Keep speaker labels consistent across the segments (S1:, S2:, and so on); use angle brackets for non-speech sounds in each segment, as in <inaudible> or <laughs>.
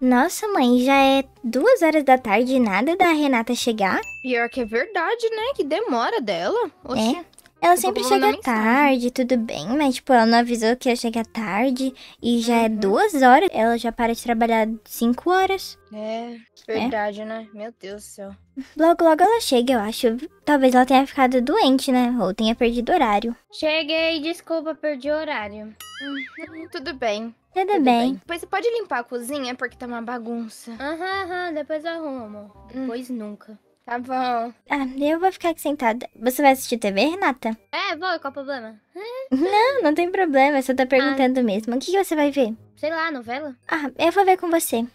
S1: Nossa, mãe, já é duas horas da tarde e nada da Renata chegar? Pior que é verdade, né? Que demora dela. Oxi. É? Ela sempre chega tarde, tudo bem, mas tipo, ela não avisou que ia chegar tarde e já é uhum. é duas horas, ela já para de trabalhar cinco horas.
S2: É, é. verdade, é. né? Meu Deus do céu.
S1: Logo, logo ela chega, eu acho. Talvez ela tenha ficado doente, né? Ou tenha perdido horário.
S2: Cheguei, desculpa, perdi horário. Uhum, tudo bem.
S1: Tudo, Tudo bem. bem.
S2: Depois você pode limpar a cozinha porque tá uma bagunça. Aham, uhum, aham, uhum, depois arrumo. Hum. Depois nunca.
S1: Tá bom. Ah, eu vou ficar aqui sentada. Você vai assistir TV, Renata?
S2: É, vou, qual o problema?
S1: <laughs> não, não tem problema, você tá perguntando ah. mesmo. O que, que você vai ver?
S2: Sei lá, novela?
S1: Ah, eu vou ver com você.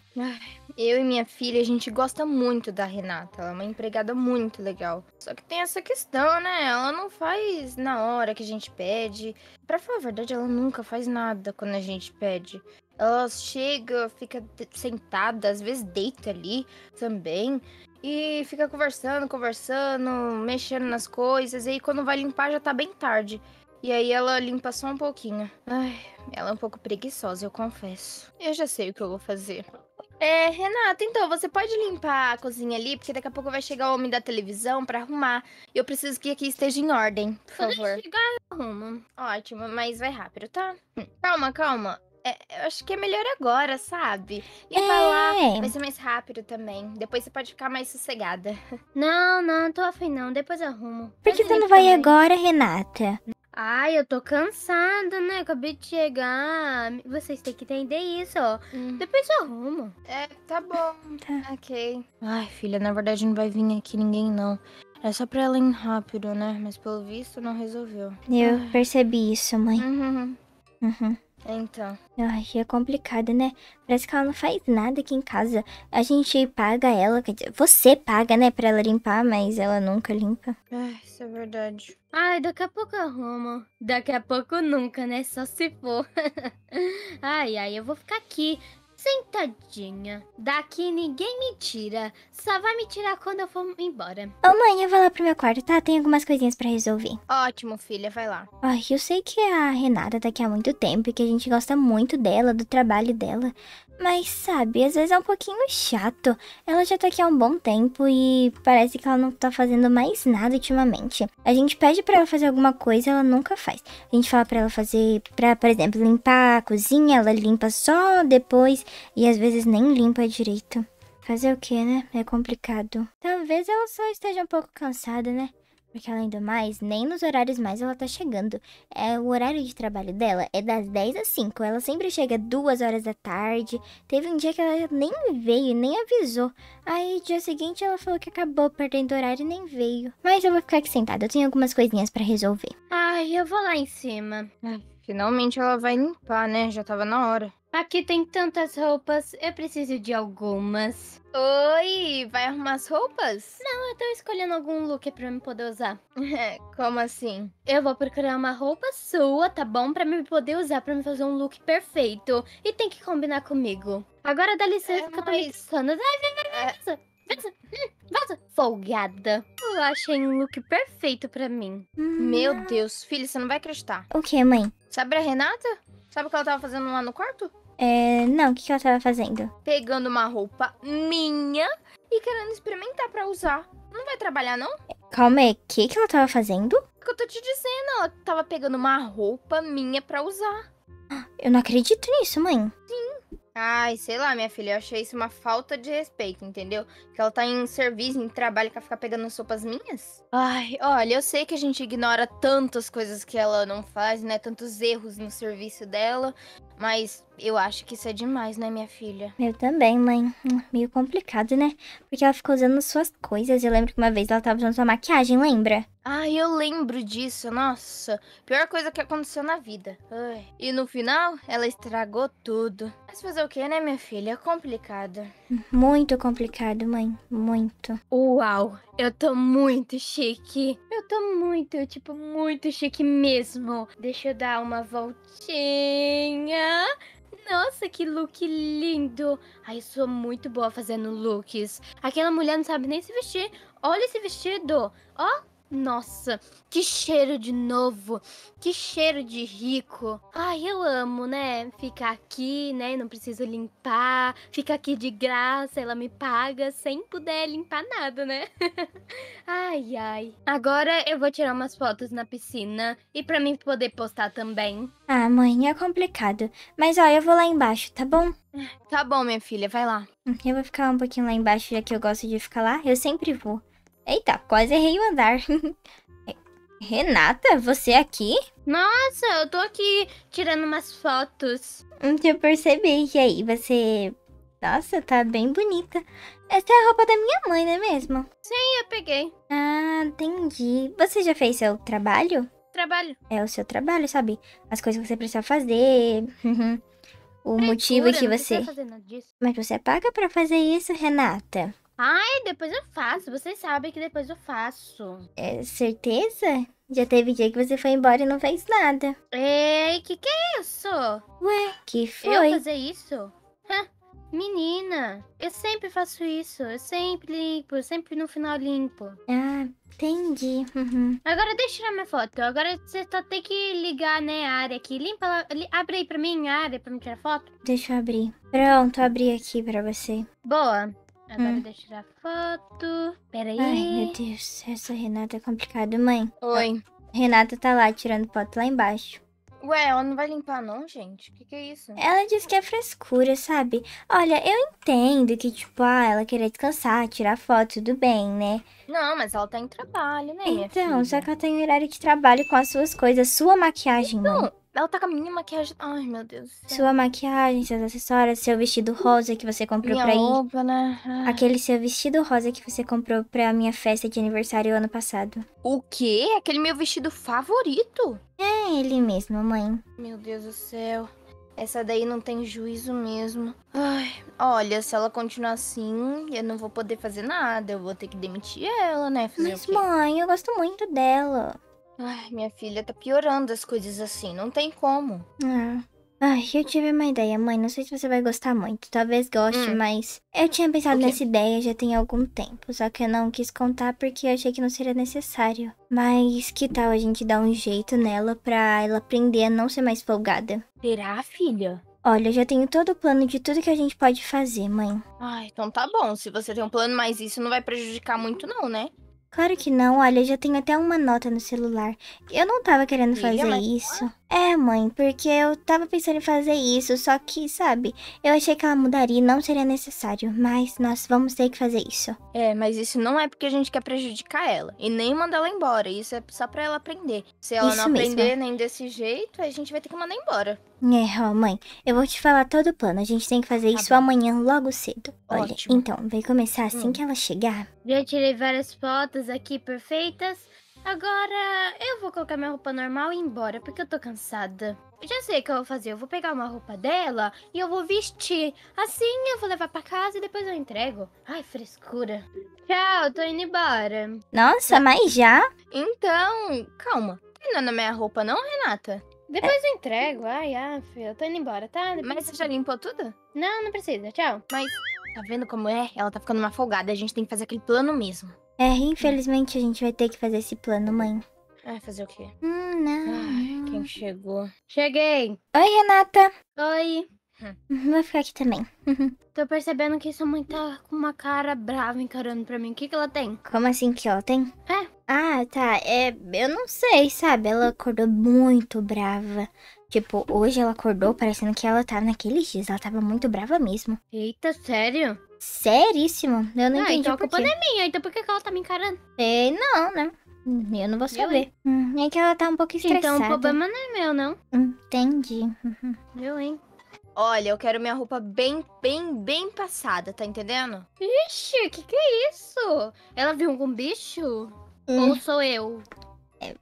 S2: Eu e minha filha, a gente gosta muito da Renata. Ela é uma empregada muito legal. Só que tem essa questão, né? Ela não faz na hora que a gente pede. Pra falar a verdade, ela nunca faz nada quando a gente pede. Ela chega, fica sentada, às vezes deita ali também. E fica conversando, conversando, mexendo nas coisas. E aí quando vai limpar já tá bem tarde. E aí ela limpa só um pouquinho. Ai, ela é um pouco preguiçosa, eu confesso. Eu já sei o que eu vou fazer. É, Renata, então, você pode limpar a cozinha ali, porque daqui a pouco vai chegar o homem da televisão para arrumar. E eu preciso que aqui esteja em ordem, por favor. Quando chegar, eu arrumo. Ótimo, mas vai rápido, tá? Hum, calma, calma. É, eu acho que é melhor agora, sabe?
S1: E é. lá, vai ser
S2: mais rápido também. Depois você pode ficar mais sossegada. <laughs> Não, não, tô afim não. Depois arrumo.
S1: Por que você não vai também. agora, Renata?
S2: Ai, eu tô cansada, né? Acabei de chegar. Vocês têm que entender isso, ó. Hum. Depois eu arrumo. É, tá bom. Tá. Ok. Ai, filha, na verdade não vai vir aqui ninguém, não.
S1: É só pra ela ir
S2: rápido, né? Mas pelo visto não resolveu. Eu Ai. percebi isso,
S1: mãe. Uhum. Uhum. É, então. Ai, é complicado, né? Parece que ela não faz nada aqui em casa. A gente paga ela, quer dizer, você paga, né, pra ela limpar, mas ela nunca limpa.
S2: Ai, é, isso é verdade. Ai, daqui a pouco arruma. Daqui a pouco nunca, né? Só se for. <laughs> ai, ai, eu vou ficar aqui sentadinha. Daqui ninguém me tira. Só vai me tirar quando eu for embora.
S1: Ô mãe, eu vou lá pro meu quarto, tá? Tem algumas coisinhas para resolver.
S2: Ótimo, filha, vai lá.
S1: Ai, eu sei que é a Renata tá aqui há muito tempo e que a gente gosta muito dela, do trabalho dela. Mas sabe, às vezes é um pouquinho chato. Ela já tá aqui há um bom tempo e parece que ela não tá fazendo mais nada ultimamente. A gente pede para ela fazer alguma coisa, ela nunca faz. A gente fala para ela fazer, para, por exemplo, limpar a cozinha, ela limpa só depois e às vezes nem limpa direito. Fazer o que, né? É complicado. Talvez ela só esteja um pouco cansada, né? Porque além do mais, nem nos horários mais ela tá chegando. É, o horário de trabalho dela é das 10 às 5. Ela sempre chega 2 horas da tarde. Teve um dia que ela nem veio, nem avisou. Aí, dia seguinte, ela falou que acabou perdendo horário e nem veio. Mas eu vou ficar aqui sentada, eu tenho algumas coisinhas para resolver. Ai, eu vou lá em cima.
S2: finalmente ela vai limpar, né? Já tava na hora. Aqui tem tantas roupas, eu preciso de algumas. Oi, vai arrumar as roupas? Não, eu tô escolhendo algum look pra me poder usar. <laughs> Como assim? Eu vou procurar uma roupa sua, tá bom? Pra me poder usar, pra me fazer um look perfeito. E tem que combinar comigo. Agora dá licença é, que eu tô é, me cansando. Vai, vai, vai, Vaza, hum, vaza. Folgada. Eu achei um look perfeito pra mim. Meu Deus, filho, você não vai acreditar. O que, mãe? Sabe a Renata? Sabe o que ela tava fazendo lá no quarto?
S1: É, não, o que, que ela tava fazendo?
S2: Pegando uma roupa minha e querendo experimentar para usar. Não vai trabalhar, não?
S1: Calma aí, o que, que ela tava fazendo? O
S2: que eu tô te dizendo? Ela tava pegando uma roupa minha pra usar.
S1: Eu não acredito nisso, mãe. Sim,
S2: Ai, sei lá, minha filha, eu achei isso uma falta de respeito, entendeu? Que ela tá em serviço, em trabalho, quer ficar pegando sopas minhas? Ai, olha, eu sei que a gente ignora tantas coisas que ela não faz, né? Tantos erros no serviço dela, mas eu acho que isso é demais, né, minha filha?
S1: Eu também, mãe. Hum, meio complicado, né? Porque ela ficou usando suas coisas. Eu lembro que uma vez ela tava usando sua maquiagem, lembra?
S2: Ah, eu lembro disso, nossa. Pior coisa que aconteceu na vida. Ai. E no final, ela estragou tudo. Mas fazer o que, né, minha filha? É complicado.
S1: Muito complicado, mãe. Muito. Uau, eu tô
S2: muito chique. Eu tô muito, tipo, muito chique mesmo. Deixa eu dar uma voltinha. Nossa, que look lindo! Ai, sou muito boa fazendo looks. Aquela mulher não sabe nem se vestir. Olha esse vestido. Ó, nossa, que cheiro de novo, que cheiro de rico. Ai, eu amo, né? Ficar aqui, né? Não preciso limpar, fica aqui de graça, ela me paga sem poder limpar nada, né? <laughs> ai, ai. Agora eu vou tirar umas fotos na piscina e para mim poder postar
S1: também. Ah, mãe, é complicado. Mas ó, eu vou lá embaixo, tá bom? Tá bom, minha filha, vai lá. Hum, eu vou ficar um pouquinho lá embaixo, já que eu gosto de ficar lá. Eu sempre vou. Eita, quase errei o andar. <laughs> Renata, você é aqui?
S2: Nossa, eu tô aqui tirando umas fotos.
S1: Hum, eu percebi. E aí, você. Nossa, tá bem bonita. Essa é a roupa da minha mãe, não é mesmo? Sim, eu peguei. Ah, entendi. Você já fez seu trabalho? Trabalho. É o seu trabalho, sabe? As coisas que você precisa fazer. <laughs> o Prefura, motivo que você. Mas você paga para fazer isso, Renata?
S2: Ai, depois eu faço. Vocês sabem que depois eu faço.
S1: É certeza? Já teve dia que você foi embora e não fez nada. Ei,
S2: que que é isso? Ué, que foi? Eu fazer isso? Hã? Menina, eu sempre faço isso. Eu sempre limpo, eu sempre no final limpo. Ah, entendi. Uhum. Agora deixa eu tirar minha foto. Agora você só tem que ligar, né, a área aqui. Limpa, lá, abre aí pra mim a área pra me tirar foto.
S1: Deixa eu abrir. Pronto, abri aqui pra você. Boa. Agora hum. deixa
S2: eu tirar foto. Peraí. Ai, meu
S1: Deus. Essa Renata é complicada, mãe. Oi. Renata tá lá tirando foto lá embaixo.
S2: Ué, ela não vai limpar não, gente? O que, que, é isso? Ela
S1: diz que é frescura, sabe? Olha, eu entendo que, tipo, ah, ela queria descansar, tirar foto, tudo bem, né?
S2: Não, mas ela tá em trabalho, né, Então, só
S1: que ela tá em horário de trabalho com as suas coisas, sua maquiagem, então, mãe.
S2: Ela tá com a minha maquiagem. Ai, meu Deus.
S1: Sua maquiagem, seus acessórios, seu vestido rosa que você comprou minha pra roupa,
S2: Né? Ai. Aquele
S1: seu vestido rosa que você comprou pra minha festa de aniversário ano passado. O quê? Aquele meu vestido favorito? É, ele mesmo, mãe.
S2: Meu Deus do céu. Essa daí não tem juízo mesmo. Ai, olha, se ela continuar assim, eu não vou poder fazer nada. Eu vou ter que demitir ela, né? Fazer Mas, mãe, eu gosto muito dela. Ai, minha filha, tá piorando as coisas assim, não
S1: tem como. Ah. Ai, eu tive uma ideia, mãe. Não sei se você vai gostar muito. Talvez goste, hum. mas. Eu tinha pensado nessa ideia já tem algum tempo. Só que eu não quis contar porque eu achei que não seria necessário. Mas que tal a gente dar um jeito nela pra ela aprender a não ser mais folgada? Será, filha? Olha, eu já tenho todo o plano de tudo que a gente pode fazer, mãe.
S2: Ai, ah, então tá bom. Se você tem um plano, mas isso não vai prejudicar muito, não, né?
S1: Claro que não, olha, já tenho até uma nota no celular. Eu não tava querendo fazer mas... isso. É, mãe, porque eu tava pensando em fazer isso, só que, sabe, eu achei que ela mudaria e não seria necessário, mas nós vamos ter que fazer isso.
S2: É, mas isso não é porque a gente quer prejudicar ela e nem mandar ela embora, isso é só pra ela aprender. Se ela isso não aprender nem desse jeito, a gente vai ter que mandar embora.
S1: É, ó, mãe, eu vou te falar todo o plano. A gente tem que fazer tá isso bom. amanhã, logo cedo. Olha, Ótimo. então, vai começar assim hum. que ela chegar.
S2: Já tirei várias fotos aqui perfeitas. Agora eu vou colocar minha roupa normal e ir embora, porque eu tô cansada. Eu já sei o que eu vou fazer. Eu vou pegar uma roupa dela e eu vou vestir. Assim eu vou levar para casa e depois eu entrego. Ai, frescura. Tchau, tô indo embora. Nossa, tá. mas já? Então, calma. Não é na minha roupa não, Renata? Depois é. eu entrego. Ai, af, eu tô indo embora, tá? Depois mas você já limpou tudo? Não, não precisa. Tchau. Mas tá vendo como é? Ela tá ficando uma folgada. A gente tem que fazer aquele plano mesmo.
S1: É, infelizmente a gente vai ter que fazer esse plano, mãe.
S2: Vai fazer o quê?
S1: Hum, não. Ai, quem
S2: chegou?
S1: Cheguei! Oi, Renata! Oi! Hum, vou ficar aqui também. <laughs> Tô
S2: percebendo que sua mãe tá com uma cara brava encarando pra mim. O que que ela tem?
S1: Como assim que ela tem? É. Ah, tá. É, eu não sei, sabe? Ela acordou muito brava. Tipo, hoje ela acordou parecendo que ela tá naqueles dias. Ela tava muito brava mesmo. Eita, sério? Seríssimo. Eu não ah, entendi então a culpa não é minha.
S2: Então por que ela tá me encarando? Sei
S1: não, né? Eu não vou saber. Hum, é que ela tá um pouco estressada. Então o problema não
S2: é meu, não.
S1: Entendi.
S2: Viu, hein? Olha, eu quero minha roupa bem, bem, bem passada, tá entendendo? Ixi, que que é isso? Ela viu algum bicho? Hum. Ou sou eu?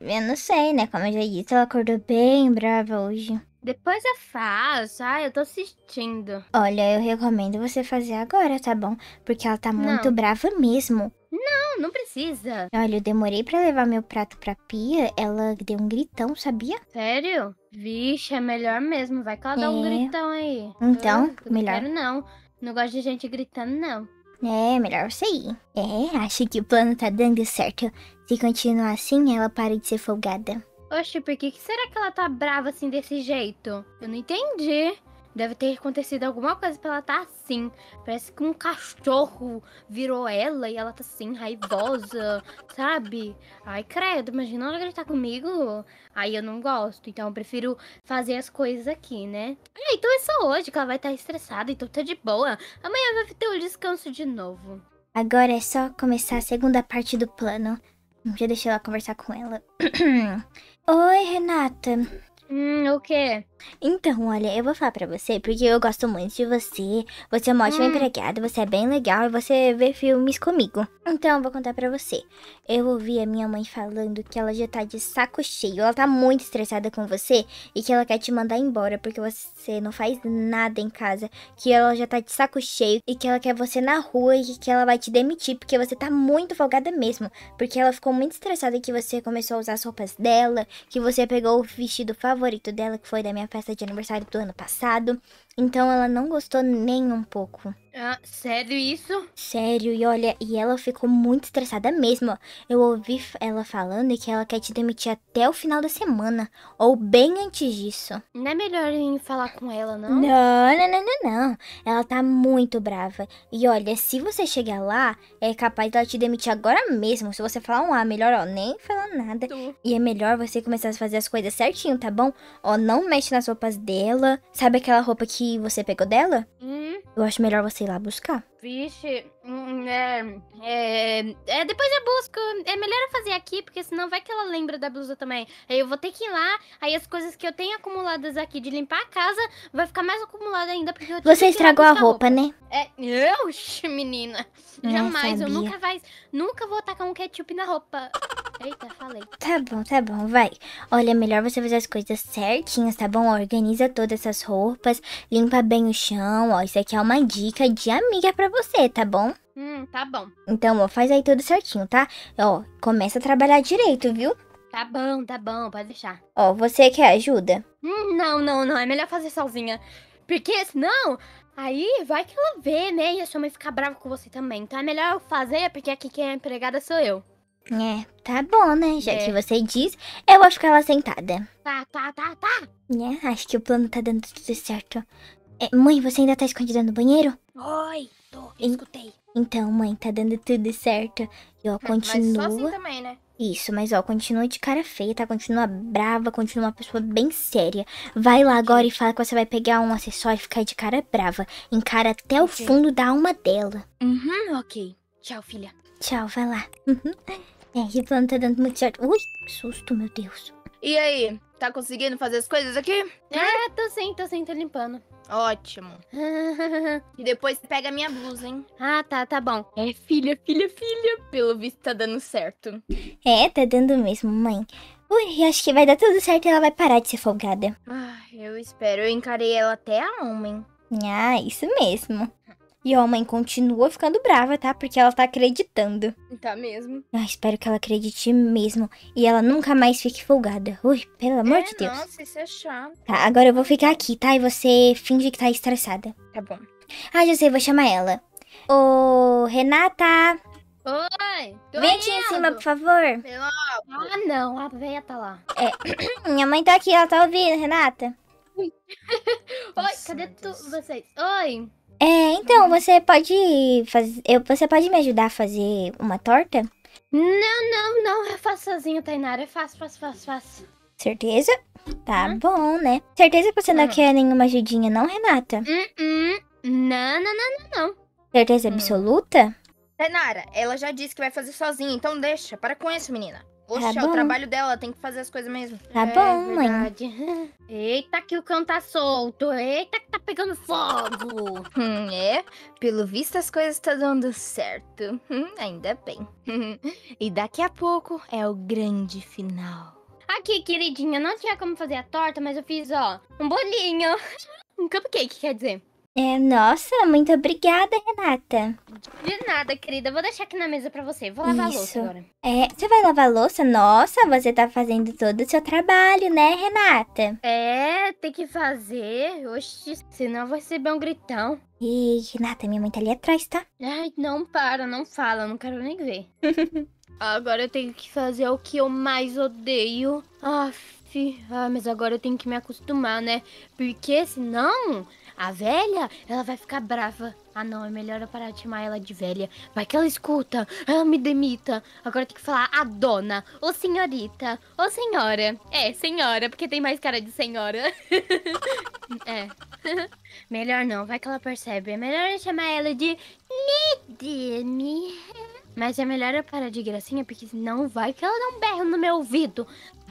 S1: Eu não sei, né? Como eu já disse, ela acordou bem brava hoje.
S2: Depois eu faço. Ah, eu tô assistindo.
S1: Olha, eu recomendo você fazer agora, tá bom? Porque ela tá muito não. brava mesmo.
S2: Não, não precisa. Olha,
S1: eu demorei para levar meu prato pra pia. Ela deu um gritão, sabia? Sério?
S2: Vixe, é melhor mesmo. Vai que ela é. dá um é. gritão aí. Então, melhor. Não quero não. Não gosto de gente gritando, não.
S1: É, melhor você ir. É, acho que o plano tá dando certo. Se continuar assim, ela para de ser folgada.
S2: Oxe, por que, que será que ela tá brava assim desse jeito? Eu não entendi. Deve ter acontecido alguma coisa pra ela tá assim. Parece que um cachorro virou ela e ela tá assim, raivosa, sabe? Ai, credo, imagina ela gritar comigo. Aí eu não gosto, então eu prefiro fazer as coisas aqui, né? então é só hoje que ela vai estar tá estressada, então tá de boa. Amanhã vai ter o um descanso de novo.
S1: Agora é só começar a segunda parte do plano. Já deixei ela conversar com ela. <clears throat> Oi, Renata. Hum, o quê? Então, olha, eu vou falar pra você, porque eu gosto muito de você, você é uma ótima hum. empregada, você é bem legal e você vê filmes comigo. Então, eu vou contar pra você. Eu ouvi a minha mãe falando que ela já tá de saco cheio, ela tá muito estressada com você e que ela quer te mandar embora porque você não faz nada em casa, que ela já tá de saco cheio e que ela quer você na rua e que ela vai te demitir porque você tá muito folgada mesmo, porque ela ficou muito estressada que você começou a usar as roupas dela, que você pegou o vestido favorito dela que foi da minha minha festa de aniversário do ano passado. Então ela não gostou nem um pouco. Ah, sério isso? Sério, e olha, e ela ficou muito estressada mesmo. Eu ouvi ela falando que ela quer te demitir até o final da semana, ou bem antes disso.
S2: Não é melhor em falar com ela, não? Não, não,
S1: não, não, não. Ela tá muito brava. E olha, se você chegar lá, é capaz dela te demitir agora mesmo. Se você falar um A, melhor, ó, nem falar nada. Tu. E é melhor você começar a fazer as coisas certinho, tá bom? Ó, não mexe nas roupas dela. Sabe aquela roupa que que você pegou dela? Uhum. Eu acho melhor você ir lá buscar.
S2: Vixe, hum, é, é, é, depois eu busco. É melhor eu fazer aqui, porque senão vai que ela lembra da blusa também. Aí eu vou ter que ir lá, aí as coisas que eu tenho acumuladas aqui de limpar a casa vai ficar mais acumulada ainda, porque eu Você estragou a roupa, roupa, né? É, <laughs> eu, menina. Não jamais, sabia. eu nunca, vai, nunca vou tacar um ketchup na roupa.
S1: Eita, falei. Tá bom, tá bom, vai. Olha, é melhor você fazer as coisas certinhas, tá bom? organiza todas essas roupas, limpa bem o chão, ó. Isso aqui é uma dica de amiga pra você, tá bom?
S2: Hum, tá bom.
S1: Então, ó, faz aí tudo certinho, tá? Ó, começa a trabalhar direito, viu?
S2: Tá bom, tá bom, pode deixar.
S1: Ó, você quer ajuda?
S2: Hum, não, não, não. É melhor fazer sozinha. Porque senão, aí vai que ela vê, né? E a sua mãe fica brava com você também. Então é melhor eu fazer, porque aqui quem é empregada sou eu.
S1: É, tá bom, né? Já é. que você diz, eu vou ficar lá sentada.
S2: Tá, tá, tá, tá.
S1: É, acho que o plano tá dando tudo certo. É, mãe, você ainda tá escondida no banheiro? Oi, tô, escutei. Então, mãe, tá dando tudo certo. E ó, continua. É, mas só assim também, né? Isso, mas ó, continua de cara feia, tá? Continua brava, continua uma pessoa bem séria. Vai lá agora e fala que você vai pegar um acessório e ficar de cara brava. Encara até o fundo da alma dela. Uhum, ok. Tchau, filha. Tchau, vai lá. Uhum. É, Rivana tá dando muito certo. Ui, que susto, meu Deus.
S2: E aí, tá conseguindo fazer as coisas aqui? É, tô sim, tô sim, tô limpando. Ótimo. <laughs> e depois pega a minha blusa, hein? Ah, tá, tá bom. É, filha, filha, filha. Pelo visto tá dando certo.
S1: É, tá dando mesmo, mãe. Ui, acho que vai dar tudo certo e ela vai parar de ser folgada.
S2: Ah, eu espero. Eu encarei ela até a homem.
S1: Ah, isso mesmo. E ó, a mãe continua ficando brava, tá? Porque ela tá acreditando. Tá mesmo. Ah, espero que ela acredite mesmo. E ela nunca mais fique folgada. Ui, pelo amor é, de Deus. Nossa,
S2: isso é chato.
S1: Tá, agora eu vou ficar aqui, tá? E você finge que tá estressada. Tá bom. Ah, já sei, vou chamar ela. Ô, Renata!
S2: Oi! Vem aqui em cima, por favor. Pelo... Ah, não, a veia tá lá.
S1: É. <coughs> Minha mãe tá aqui, ela tá ouvindo, Renata. <laughs> Oi,
S2: Oi cadê tu, vocês? Oi!
S1: É, então, você pode fazer. Eu, você pode me ajudar a fazer uma torta? Não,
S2: não, não. Eu faço sozinho, Tainara. Eu faço, faço, faço, faço.
S1: Certeza? Tá hum? bom, né? Certeza que você não hum. quer nenhuma ajudinha, não, Renata? Hum,
S2: hum. não, não, não, não,
S1: não. Certeza hum. absoluta?
S2: Tainara, ela já disse que vai fazer sozinha, então deixa. Para com isso, menina. Poxa, tá é o trabalho dela, tem que fazer as coisas mesmo. Tá é, bom, verdade. mãe. <laughs> Eita, que o cão tá solto. Eita, que tá pegando fogo. <laughs> hum, é, pelo visto as coisas estão tá dando certo. Hum, ainda bem. <laughs> e daqui a
S1: pouco é o grande final.
S2: Aqui, queridinha, não tinha como fazer a torta, mas eu fiz, ó, um bolinho. um cupcake, quer dizer.
S1: É, nossa, muito obrigada, Renata.
S2: De nada, querida. Vou deixar aqui na mesa para você. Vou lavar Isso. a louça agora.
S1: É, você vai lavar a louça? Nossa, você tá fazendo todo o seu trabalho, né, Renata?
S2: É, tem que fazer. Oxi, senão eu vou receber um gritão. Ih, Renata, minha mãe tá ali atrás, tá? Ai, não para, não fala, não quero nem ver. <laughs> Ah, agora eu tenho que fazer o que eu mais odeio. Aff, ah, mas agora eu tenho que me acostumar, né? Porque senão a velha, ela vai ficar brava. Ah, não, é melhor eu parar de chamar ela de velha. Vai que ela escuta, ela ah, me demita. Agora tem que falar a dona, ou senhorita, ou senhora. É, senhora, porque tem mais cara de senhora. <laughs> é. <laughs> melhor não, vai que ela percebe. É melhor eu chamar ela de Nidemi. Mas é melhor eu parar de gracinha, porque senão vai que ela dá um berro no meu ouvido.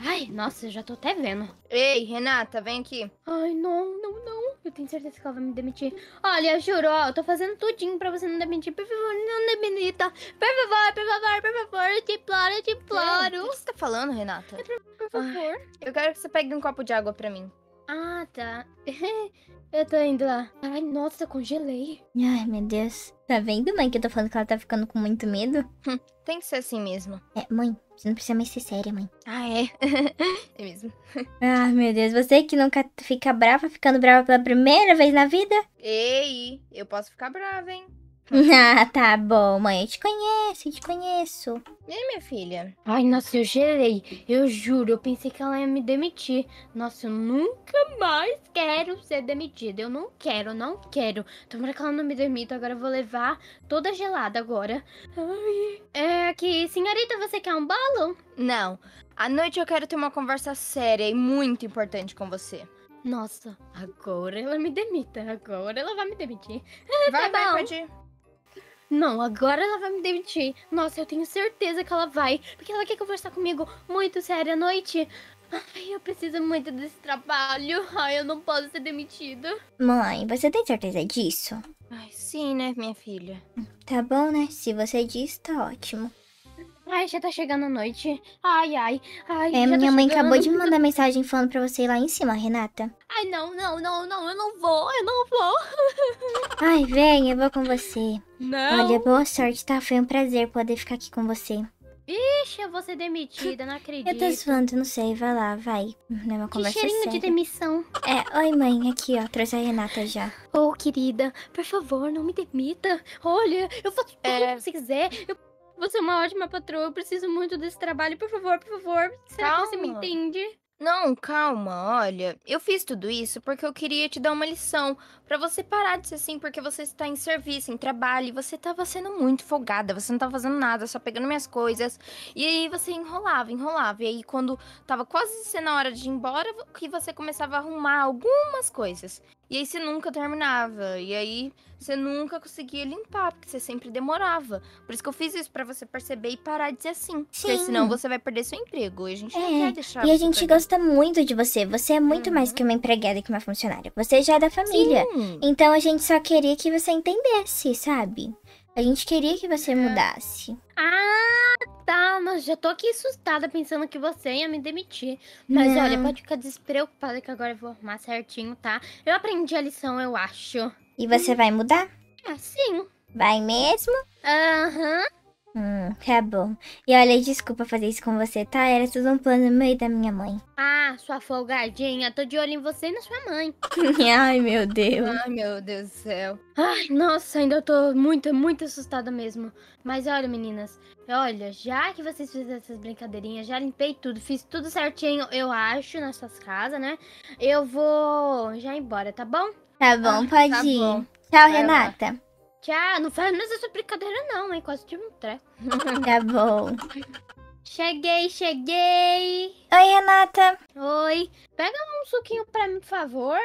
S2: Ai, nossa, já tô até vendo. Ei, Renata, vem aqui. Ai, não, não, não. Eu tenho certeza que ela vai me demitir. Olha, eu juro, ó, eu tô fazendo tudinho pra você não demitir. Por favor, não demita. Por favor, por favor, por favor. Eu te imploro, eu te imploro. É, o que você tá falando, Renata? É, por favor. Ah, eu quero que você pegue um copo de água pra mim.
S1: Ah, tá. <laughs> eu tô indo lá. Ai, nossa, congelei. Ai, meu Deus. Tá vendo, mãe, que eu tô falando que ela tá ficando com muito medo? <laughs>
S2: Tem que ser assim mesmo.
S1: É, mãe, você não precisa mais ser séria, mãe.
S2: Ah, é? <laughs> é mesmo.
S1: ah, meu Deus, você que nunca fica brava, ficando brava pela primeira vez na vida?
S2: Ei, eu posso ficar brava,
S1: hein? Tá. <laughs> Ah, tá bom, mãe. Eu te conheço, eu te conheço. E aí, minha filha?
S2: Ai, nossa, eu gerei. Eu juro, eu pensei que ela ia me demitir. Nossa, eu nunca mais quero ser demitida. Eu não quero, não quero. Tomara que ela não me demita. Agora eu vou levar toda gelada agora. Ai. É que, senhorita, você quer um bolo? Não. À noite eu quero ter uma conversa séria e muito importante com você. Nossa, agora ela me demita. Agora ela vai me demitir. Vai, tá vai, bom. pode ir. Não, agora ela vai me demitir. Nossa, eu tenho certeza que ela vai. Porque ela quer conversar comigo muito sério à noite. Ai, eu preciso muito desse trabalho. Ai, eu não posso ser demitida.
S1: Mãe, você tem certeza disso?
S2: Ai, sim, né, minha filha?
S1: Tá bom, né? Se você diz, tá ótimo.
S2: Ai, já tá chegando a noite. Ai, ai, ai. É, tá minha tá mãe chegando. acabou de me
S1: mandar mensagem falando pra você ir lá em cima, Renata.
S2: Ai, não, não, não, não, eu não vou, eu não vou.
S1: <laughs> ai, vem, eu vou com você. Não. Olha, boa sorte, tá? Foi um prazer poder ficar aqui com você.
S2: Ixi, eu vou ser demitida, não acredito. Eu tô zoando,
S1: não sei, vai lá, vai. Não é uma conversa que cheirinho séria. de demissão. É, oi mãe, aqui ó, trouxe a Renata já. Ô, oh, querida, por favor, não me demita.
S2: Olha, eu faço tudo é. que você quiser. Eu... Você é uma ótima patroa, eu preciso muito desse trabalho. Por favor, por favor, será calma. que você me entende? Não, calma, olha, eu fiz tudo isso porque eu queria te dar uma lição para você parar de ser assim, porque você está em serviço, em trabalho, e você tava sendo muito folgada, você não tava fazendo nada, só pegando minhas coisas. E aí você enrolava, enrolava. E aí quando tava quase sendo a hora de ir embora, que você começava a arrumar algumas coisas. E aí você nunca terminava. E aí você nunca conseguia limpar, porque você sempre demorava. Por isso que eu fiz isso para você perceber e parar de ser assim. Sim. Porque senão você vai perder seu emprego. E a gente é. não quer deixar. E a gente perder.
S1: gosta muito de você. Você é muito uhum. mais que uma empregada que uma funcionária. Você já é da família. Sim. Então a gente só queria que você entendesse, sabe? A gente queria que você é. mudasse.
S2: Ah, tá. Mas já tô aqui assustada pensando que você ia me demitir. Mas Não. olha, pode ficar despreocupada que agora eu vou arrumar certinho, tá? Eu aprendi a lição, eu acho.
S1: E você hum. vai mudar? Ah, sim. Vai mesmo? Aham. Uhum. Hum, tá bom. E olha, desculpa fazer isso com você, tá? Era tudo um plano meio da minha mãe.
S2: <laughs> Ah, sua folgadinha. Tô de olho em você e na sua mãe. Ai, meu Deus. Ai, meu Deus do céu.
S1: Ai, nossa, ainda
S2: tô muito, muito assustada mesmo. Mas olha, meninas, olha, já que vocês fizeram essas brincadeirinhas, já limpei tudo, fiz tudo certinho, eu acho, nas suas casas, né? Eu vou já embora, tá bom?
S1: Tá bom, ah, tá pode tá ir. Bom. Tchau, Vai Renata. Lá.
S2: Que, ah, não faz mais essa brincadeira não, hein? Quase tive um treco. <laughs> tá bom. Cheguei, cheguei. Oi, Renata. Oi. Pega um suquinho pra mim, por favor.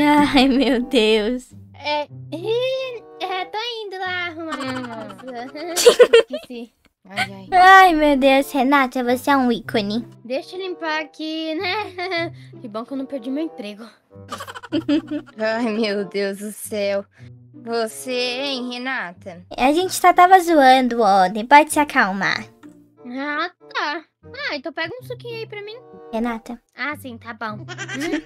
S1: Ai, meu Deus.
S2: É... é tô indo lá arrumar a <laughs> Esqueci.
S1: Ai, ai. ai, meu Deus, Renata, você é um ícone.
S2: Deixa eu limpar aqui, né? <laughs> Que bom que eu não perdi meu emprego.
S1: ai, meu Deus do céu. Você, hein,
S2: Renata?
S1: A gente só tava zoando Odin. pode se acalmar.
S2: Ah, tá. Ah, então pega um suquinho aí pra mim. Renata. Ah, sim, tá bom. Hum?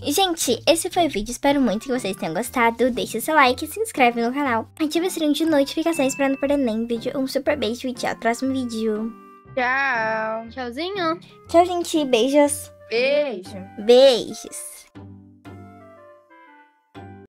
S1: <laughs> Gente, esse foi o vídeo, espero muito que vocês tenham gostado. Deixe seu like, se inscreve no canal, ative o sininho de notificações pra não perder nenhum vídeo. Um super beijo e até o próximo vídeo. Tchau. Tchauzinho. Tchau, gente. Beijos. Beijo. Beijos.